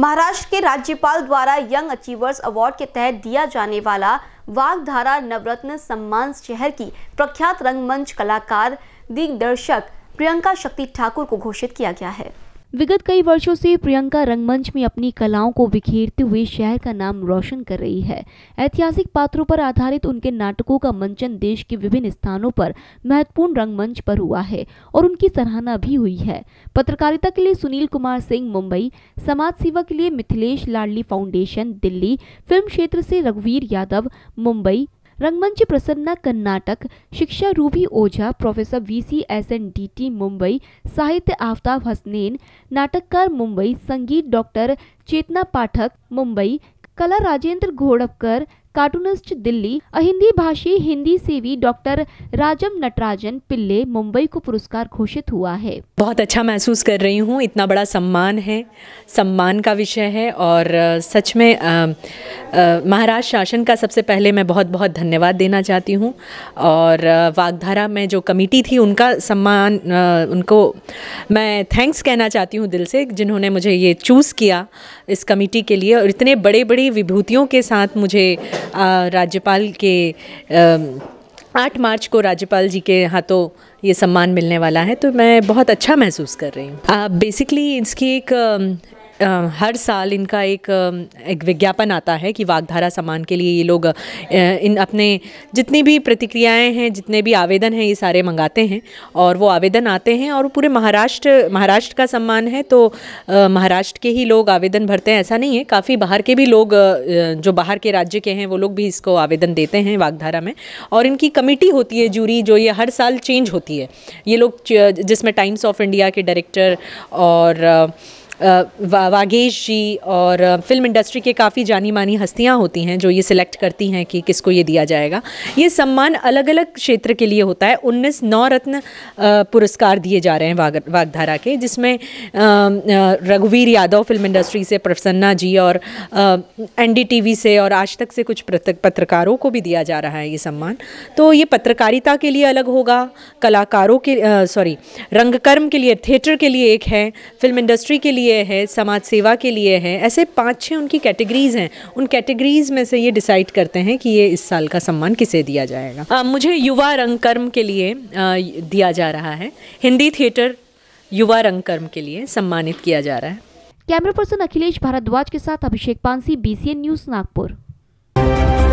महाराष्ट्र के राज्यपाल द्वारा यंग अचीवर्स अवार्ड के तहत दिया जाने वाला वागधारा नवरत्न सम्मान शहर की प्रख्यात रंगमंच कलाकार दिग्दर्शक प्रियंका शक्ति ठाकुर को घोषित किया गया है विगत कई वर्षों से प्रियंका रंगमंच में अपनी कलाओं को बिखेरते हुए शहर का नाम रोशन कर रही है ऐतिहासिक पात्रों पर आधारित उनके नाटकों का मंचन देश के विभिन्न स्थानों पर महत्वपूर्ण रंगमंच पर हुआ है और उनकी सराहना भी हुई है पत्रकारिता के लिए सुनील कुमार सिंह मुंबई समाज सेवा के लिए मिथिलेश लाडली फाउंडेशन दिल्ली फिल्म क्षेत्र से रघुवीर यादव मुंबई रंगमंच प्रसन्ना कर्नाटक शिक्षा Ruby Ojha professor V C S N D T Mumbai साहित्य आफ्ताब हसनैन नाटककार मुंबई संगीत डॉक्टर चेतना पाठक मुंबई कला राजेंद्र घोड़पकर कार्टूनिस्ट दिल्ली अहिंदी भाषी हिंदी सेवी डॉक्टर राजम नटराजन पिल्ले मुंबई को पुरस्कार घोषित हुआ है बहुत अच्छा महसूस कर रही हूँ इतना बड़ा सम्मान है सम्मान का विषय है और सच में महाराष्ट्र शासन का सबसे पहले मैं बहुत बहुत धन्यवाद देना चाहती हूँ और वागधारा में जो कमेटी थी उनका सम्मान उनको मैं थैंक्स कहना चाहती हूँ दिल से जिन्होंने मुझे ये चूज़ किया इस कमेटी के लिए और इतने बड़े बड़ी विभूतियों के साथ मुझे राज्यपाल के आठ मार्च को राज्यपाल जी के हाथों ये सम्मान मिलने वाला है तो मैं बहुत अच्छा महसूस कर रही हूँ बेसिकली इसकी एक हर साल इनका एक, एक विज्ञापन आता है कि वागधारा सामान के लिए ये लोग इन अपने जितनी भी प्रतिक्रियाएं हैं जितने भी आवेदन हैं ये सारे मंगाते हैं और वो आवेदन आते हैं और पूरे महाराष्ट्र महाराष्ट्र का सम्मान है तो महाराष्ट्र के ही लोग आवेदन भरते हैं ऐसा नहीं है काफ़ी बाहर के भी लोग जो बाहर के राज्य के हैं वो लोग भी इसको आवेदन देते हैं वागधारा में और इनकी कमेटी होती है जूरी जो ये हर साल चेंज होती है ये लोग जिसमें टाइम्स ऑफ इंडिया के डायरेक्टर और वा, वागेश जी और फिल्म इंडस्ट्री के काफ़ी जानी मानी हस्तियाँ होती हैं जो ये सिलेक्ट करती हैं कि किसको ये दिया जाएगा ये सम्मान अलग अलग क्षेत्र के लिए होता है उन्नीस नौ रत्न पुरस्कार दिए जा रहे हैं वाग वागधारा के जिसमें रघुवीर यादव फिल्म इंडस्ट्री से प्रसन्ना जी और एन से और आज तक से कुछ पत्रकारों को भी दिया जा रहा है ये सम्मान तो ये पत्रकारिता के लिए अलग होगा कलाकारों के सॉरी रंगकर्म के लिए थिएटर के लिए एक है फिल्म इंडस्ट्री के लिए लिए है समाज सेवा के लिए है ऐसे पाँच छः उनकी कैटेगरीज हैं उन कैटेगरीज में से ये डिसाइड करते हैं कि ये इस साल का सम्मान किसे दिया जाएगा आ, मुझे युवा रंगकर्म के लिए आ, दिया जा रहा है हिंदी थिएटर युवा रंगकर्म के लिए सम्मानित किया जा रहा है कैमरा पर्सन अखिलेश भारद्वाज के साथ अभिषेक पानसी बी न्यूज़ नागपुर